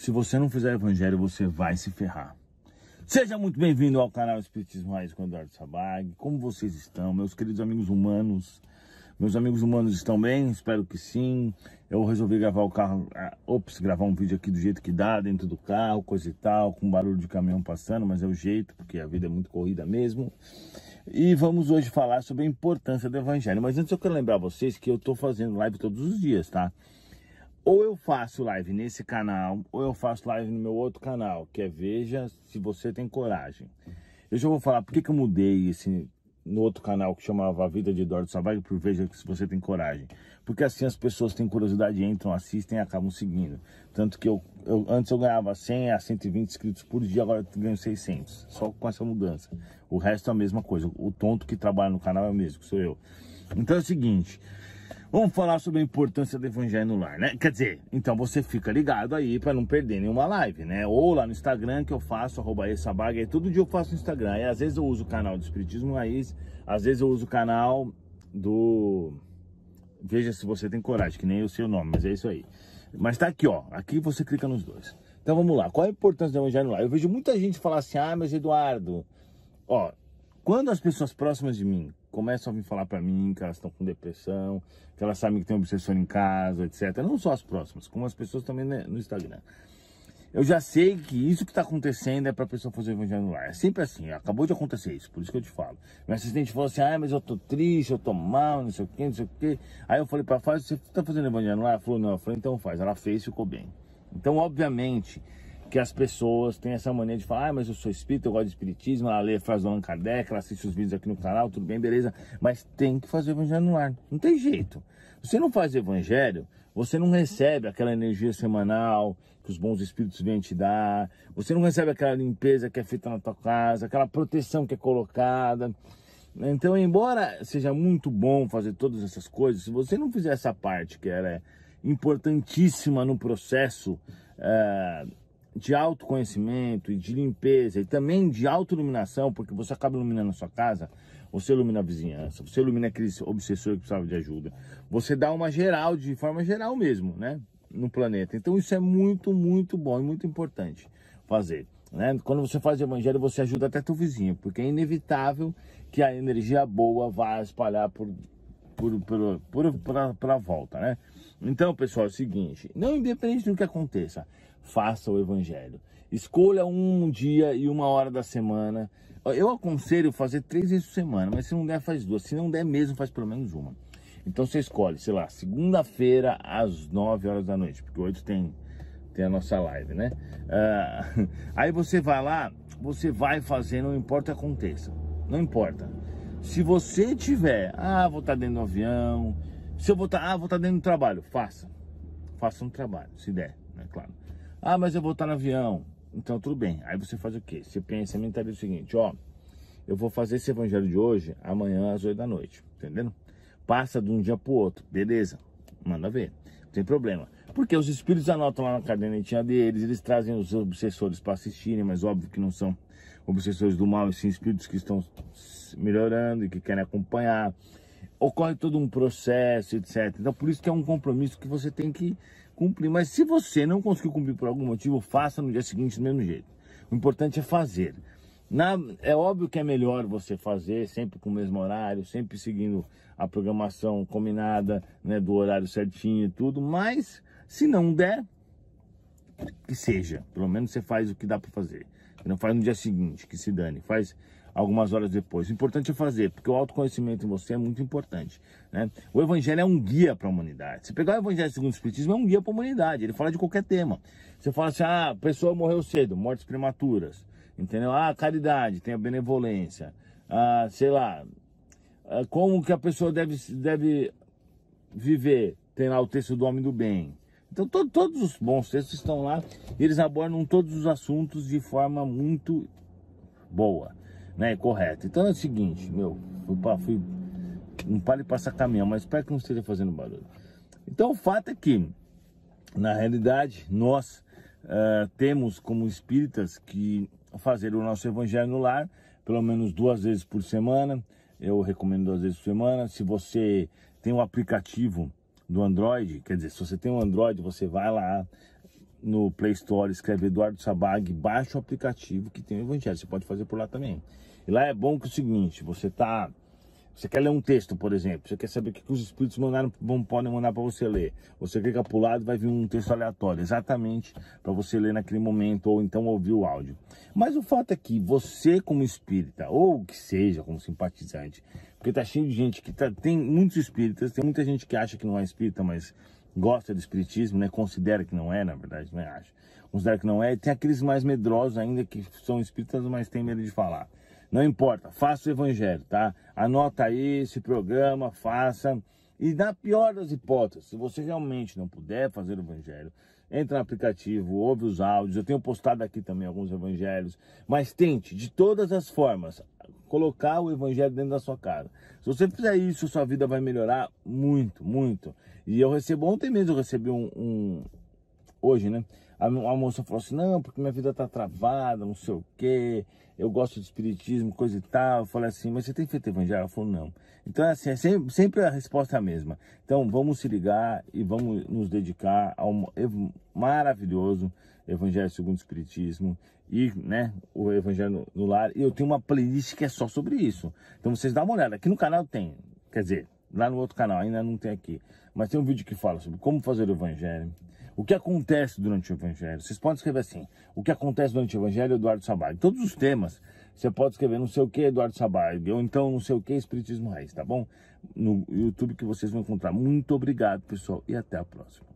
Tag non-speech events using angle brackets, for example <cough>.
Se você não fizer evangelho, você vai se ferrar. Seja muito bem-vindo ao canal Espiritismo Raiz com Eduardo Sabag. Como vocês estão, meus queridos amigos humanos? Meus amigos humanos estão bem? Espero que sim. Eu resolvi gravar o carro, ah, ops, gravar um vídeo aqui do jeito que dá, dentro do carro, coisa e tal, com barulho de caminhão passando, mas é o jeito, porque a vida é muito corrida mesmo. E vamos hoje falar sobre a importância do evangelho. Mas antes eu quero lembrar vocês que eu estou fazendo live todos os dias, tá? ou eu faço live nesse canal, ou eu faço live no meu outro canal, que é Veja Se Você Tem Coragem. Eu já vou falar por que, que eu mudei esse no outro canal que chamava A Vida de Eduardo Sabaga por Veja Se Você Tem Coragem. Porque assim as pessoas têm curiosidade, entram, assistem e acabam seguindo. Tanto que eu, eu, antes eu ganhava 100 a 120 inscritos por dia, agora eu ganho 600. Só com essa mudança. O resto é a mesma coisa. O tonto que trabalha no canal é o mesmo, que sou eu. Então é o seguinte... Vamos falar sobre a importância do evangelho no lar, né? Quer dizer, então você fica ligado aí para não perder nenhuma live, né? Ou lá no Instagram que eu faço, arroba essa baga, todo dia eu faço no Instagram. E às vezes eu uso o canal do Espiritismo Raiz, às vezes eu uso o canal do... Veja se você tem coragem, que nem o seu nome, mas é isso aí. Mas tá aqui, ó. Aqui você clica nos dois. Então vamos lá. Qual a importância do evangelho no lar? Eu vejo muita gente falar assim, ah, mas Eduardo, ó, quando as pessoas próximas de mim começam a vir falar para mim que elas estão com depressão, que elas sabem que tem um obsessor em casa, etc. Não só as próximas, como as pessoas também né, no Instagram. Eu já sei que isso que está acontecendo é para a pessoa fazer o evangelho no ar. É sempre assim, acabou de acontecer isso, por isso que eu te falo. Meu assistente falou assim: ah, mas eu tô triste, eu tô mal, não sei o quê, não sei o quê. Aí eu falei para ela: você está fazendo evangelho no ar? Ela falou: não. Eu falei: então faz. Ela fez, e ficou bem. Então, obviamente, que as pessoas têm essa mania de falar, ah, mas eu sou espírita, eu gosto de espiritismo, ela lê faz Allan Kardec, ela assiste os vídeos aqui no canal, tudo bem, beleza, mas tem que fazer o evangelho no ar, não tem jeito. Você não faz evangelho, você não recebe aquela energia semanal que os bons espíritos vêm te dar, você não recebe aquela limpeza que é feita na tua casa, aquela proteção que é colocada. Então, embora seja muito bom fazer todas essas coisas, se você não fizer essa parte que era é importantíssima no processo, eh, de autoconhecimento e de limpeza e também de autoiluminação, porque você acaba iluminando a sua casa, você ilumina a vizinhança, você ilumina aquele obsessor que precisava de ajuda, você dá uma geral, de forma geral mesmo, né? No planeta. Então isso é muito, muito bom e muito importante fazer. Né? Quando você faz evangelho, você ajuda até teu vizinho, porque é inevitável que a energia boa vá espalhar por, por, por, por, por, por volta, né? Então, pessoal, é o seguinte, não independente do que aconteça, faça o evangelho. Escolha um dia e uma hora da semana. Eu aconselho fazer três vezes por semana, mas se não der, faz duas. Se não der mesmo, faz pelo menos uma. Então você escolhe, sei lá, segunda-feira às nove horas da noite, porque hoje tem, tem a nossa live, né? Uh, <laughs> aí você vai lá, você vai fazer, não importa o que aconteça. Não importa. Se você tiver, ah, vou estar dentro do avião. Se eu vou estar, ah, vou estar dentro do trabalho, faça. Faça um trabalho, se der, né? Claro. Ah, mas eu vou estar no avião. Então tudo bem. Aí você faz o quê? Você pensa, mentaliza o seguinte, ó. Eu vou fazer esse evangelho de hoje amanhã às 8 da noite, entendendo? Passa de um dia pro outro, beleza? Manda ver, não tem problema. Porque os espíritos anotam lá na cadernetinha deles, eles trazem os obsessores para assistirem, mas óbvio que não são obsessores do mal, e sim espíritos que estão melhorando e que querem acompanhar. Ocorre todo um processo, etc. Então, por isso que é um compromisso que você tem que cumprir. Mas se você não conseguiu cumprir por algum motivo, faça no dia seguinte do mesmo jeito. O importante é fazer. Na, é óbvio que é melhor você fazer sempre com o mesmo horário, sempre seguindo a programação combinada, né, do horário certinho e tudo, mas se não der, que seja, pelo menos você faz o que dá para fazer. não faz no dia seguinte, que se dane, faz algumas horas depois. O importante é fazer, porque o autoconhecimento em você é muito importante. Né? O Evangelho é um guia para a humanidade. Se pegar o Evangelho segundo o Espiritismo, é um guia para a humanidade. Ele fala de qualquer tema. Você fala assim, ah, a pessoa morreu cedo, mortes prematuras. Entendeu? Ah, caridade, tem a benevolência. Ah, sei lá, ah, como que a pessoa deve, deve viver. Tem lá o texto do homem do bem. Então to todos os bons textos estão lá e eles abordam todos os assuntos de forma muito boa né, correto Então é o seguinte, meu, fui, pra, fui não pare passar caminhão, mas espero que não esteja fazendo barulho. Então o fato é que, na realidade, nós uh, temos como espíritas que fazer o nosso evangelho no lar, pelo menos duas vezes por semana. Eu recomendo duas vezes por semana. Se você tem um aplicativo do Android, quer dizer, se você tem um Android, você vai lá, no Play Store, escreve Eduardo Sabag, baixa o aplicativo que tem o Evangelho. Você pode fazer por lá também. E lá é bom que é o seguinte, você tá. Você quer ler um texto, por exemplo, você quer saber o que, os espíritos mandaram, vão, podem mandar para você ler. Você clica para o lado vai vir um texto aleatório, exatamente para você ler naquele momento ou então ouvir o áudio. Mas o fato é que você, como espírita, ou que seja, como simpatizante, porque tá cheio de gente que tá, tem muitos espíritas, tem muita gente que acha que não é espírita, mas gosta do espiritismo, né? Considera que não é, na verdade, não é, acho. Considera que não é. Tem aqueles mais medrosos ainda que são espíritas, mas têm medo de falar. Não importa, faça o evangelho, tá? Anota aí esse programa, faça. E na pior das hipóteses, se você realmente não puder fazer o evangelho, entra no aplicativo, ouve os áudios. Eu tenho postado aqui também alguns evangelhos. Mas tente, de todas as formas, colocar o evangelho dentro da sua casa. Se você fizer isso, sua vida vai melhorar muito, muito. E eu recebo, ontem mesmo eu recebi um, um hoje, né? A, a moça falou assim: não, porque minha vida tá travada, não sei o quê, eu gosto de espiritismo, coisa e tal. Eu falei assim: mas você tem feito evangelho? Ela falou: não. Então, é assim, é sempre, sempre a resposta é a mesma. Então, vamos se ligar e vamos nos dedicar ao maravilhoso Evangelho segundo o Espiritismo e né, o Evangelho no Lar. E eu tenho uma playlist que é só sobre isso. Então, vocês dão uma olhada. Aqui no canal tem, quer dizer, lá no outro canal, ainda não tem aqui. Mas tem um vídeo que fala sobre como fazer o Evangelho, o que acontece durante o Evangelho? Vocês podem escrever assim: O que acontece durante o Evangelho, é Eduardo Sabag. Todos os temas você pode escrever não sei o que, Eduardo Sabag. ou então não sei o que, Espiritismo Raiz, tá bom? No YouTube que vocês vão encontrar. Muito obrigado, pessoal, e até a próxima.